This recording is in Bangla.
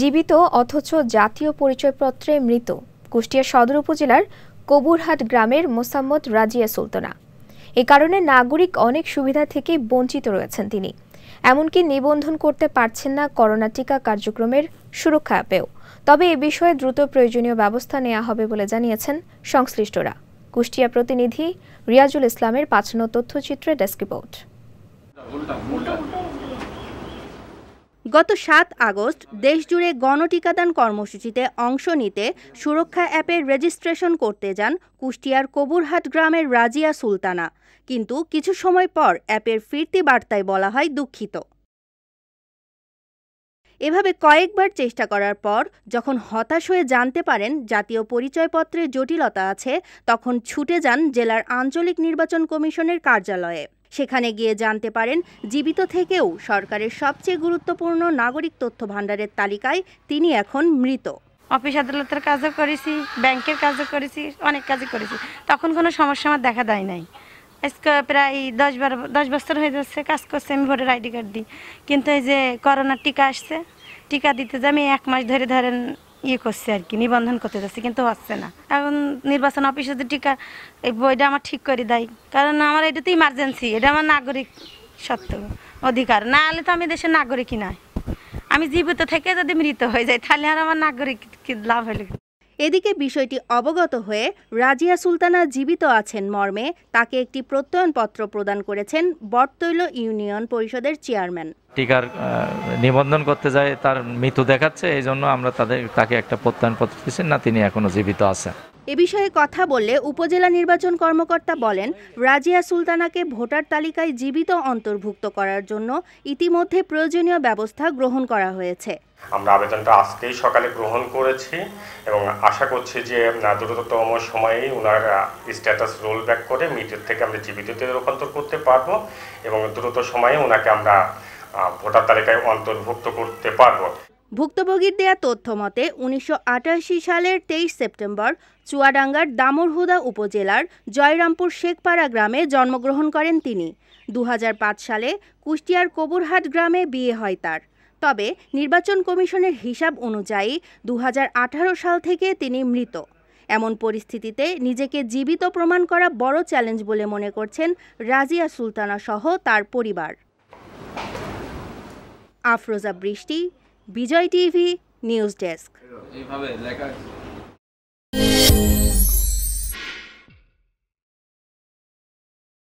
জীবিত অথচ জাতীয় পরিচয়পত্রে মৃত কুষ্টিয়া সদর উপজেলার কবুরহাট গ্রামের মোসাম্মদ রাজিয়া সুলতানা এ কারণে নাগরিক অনেক সুবিধা থেকে বঞ্চিত রয়েছেন তিনি এমনকি নিবন্ধন করতে পারছেন না করোনা টিকা কার্যক্রমের সুরক্ষা অ্যাপেও তবে এ বিষয়ে দ্রুত প্রয়োজনীয় ব্যবস্থা নেওয়া হবে বলে জানিয়েছেন সংশ্লিষ্টরা কুষ্টিয়া প্রতিনিধি রিয়াজুল ইসলামের পাঠানো তথ্যচিত্রে ডেস্ক রিপোর্ট গত সাত আগস্ট দেশজুড়ে গণটিকাদান কর্মসূচিতে অংশ নিতে সুরক্ষা অ্যাপে রেজিস্ট্রেশন করতে যান কুষ্টিয়ার কবুরহাট গ্রামের রাজিয়া সুলতানা কিন্তু কিছু সময় পর অ্যাপের ফিরতি বার্তায় বলা হয় দুঃখিত এভাবে কয়েকবার চেষ্টা করার পর যখন হতাশ হয়ে জানতে পারেন জাতীয় পরিচয়পত্রে জটিলতা আছে তখন ছুটে যান জেলার আঞ্চলিক নির্বাচন কমিশনের কার্যালয়ে সেখানে গিয়ে জানতে পারেন জীবিত থেকেও সরকারের সবচেয়ে গুরুত্বপূর্ণ নাগরিক তথ্য ভাণ্ডারের তালিকায় তিনি এখন মৃত অফিস আদালতের কাজও করেছি ব্যাংকের কাজও করেছি অনেক কাজই করেছি তখন কোনো সমস্যা আমার দেখা দেয় নাই প্রায় দশ বারো দশ বছর হয়ে যাচ্ছে কাজ করছে আমি ভোটের আইডি কার্ড দিই কিন্তু এই যে করোনার টিকা আসছে টিকা দিতে যে আমি এক মাস ধরে ধরেন ইয়ে করছে আর কি নিবন্ধন করতে যাচ্ছে কিন্তু হচ্ছে না এখন নির্বাচন অফিসে যদি টিকা এই বইটা আমার ঠিক করে দেয় কারণ আমার এটা তো ইমার্জেন্সি এটা আমার নাগরিক সত্য অধিকার না হলে তো আমি দেশের নাগরিকই নয় আমি জীবিত থেকে যদি মৃত হয়ে যাই তাহলে আর আমার নাগরিক লাভ হলো এদিকে বিষয়টি অবগত হয়ে রাজিয়া সুলতানা জীবিত আছেন মর্মে তাকে একটি প্রত্যয়নপত্র প্রদান করেছেন বটতৈল ইউনিয়ন পরিষদের চেয়ারম্যান টিকার নিবন্ধন করতে যায় তার মৃত্যু দেখাচ্ছে এই জন্য আমরা তাদের তাকে একটা প্রত্যয়নপত্র দিচ্ছেন না তিনি এখনও জীবিত আছেন এ বিষয়ে কথা বললে উপজেলা নির্বাচন কর্মকর্তা বলেন রাজিয়া সুলতানাকে ভোটার তালিকায় জীবিত অন্তর্ভুক্ত করার জন্য ইতিমধ্যে প্রয়োজনীয় ব্যবস্থা গ্রহণ করা হয়েছে আমরা আবেদনটা আজকেই সকালে গ্রহণ করেছি এবং আশা করছি যে দ্রুততম সময়ে ওনার স্ট্যাটাস রোল ব্যাক করে মিটের থেকে আমরা জীবিততে রূপান্তর করতে পারবো এবং দ্রুত সময়ে ওনাকে আমরা ভোটার তালিকায় অন্তর্ভুক্ত করতে পারবো ভুক্তভোগীর দেয়া তথ্য মতে উনিশশো সালের তেইশ সেপ্টেম্বর চুয়াডাঙ্গার দামরহুদা উপজেলার জয়রামপুর শেখপাড়া গ্রামে জন্মগ্রহণ করেন তিনি দু সালে কুষ্টিয়ার কবুরহাট গ্রামে বিয়ে হয় তার তবে নির্বাচন কমিশনের হিসাব অনুযায়ী দু সাল থেকে তিনি মৃত এমন পরিস্থিতিতে নিজেকে জীবিত প্রমাণ করা বড় চ্যালেঞ্জ বলে মনে করছেন রাজিয়া সুলতানা সহ তার পরিবার আফরোজা বৃষ্টি বিজয় টিভি নিউজ ডেস্ক এইভাবে লেখা